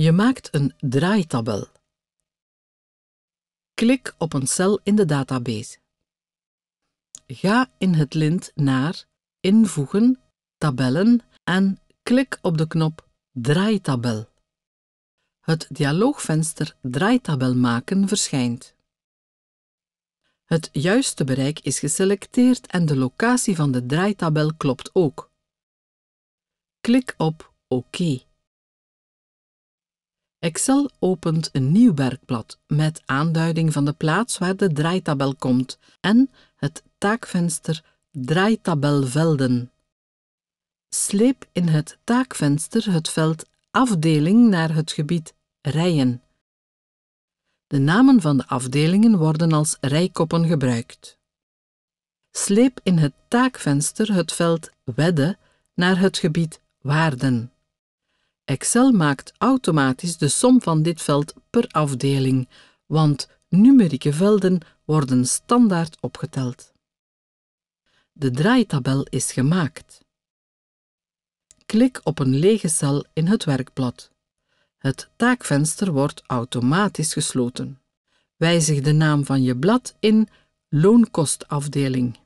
Je maakt een draaitabel. Klik op een cel in de database. Ga in het lint naar Invoegen, Tabellen en klik op de knop Draaitabel. Het dialoogvenster Draaitabel maken verschijnt. Het juiste bereik is geselecteerd en de locatie van de draaitabel klopt ook. Klik op OK. Excel opent een nieuw werkblad met aanduiding van de plaats waar de draaitabel komt en het taakvenster Draaitabelvelden. Sleep in het taakvenster het veld Afdeling naar het gebied Rijen. De namen van de afdelingen worden als rijkoppen gebruikt. Sleep in het taakvenster het veld Wedden naar het gebied Waarden. Excel maakt automatisch de som van dit veld per afdeling, want numerieke velden worden standaard opgeteld. De draaitabel is gemaakt. Klik op een lege cel in het werkblad. Het taakvenster wordt automatisch gesloten. Wijzig de naam van je blad in Loonkostafdeling.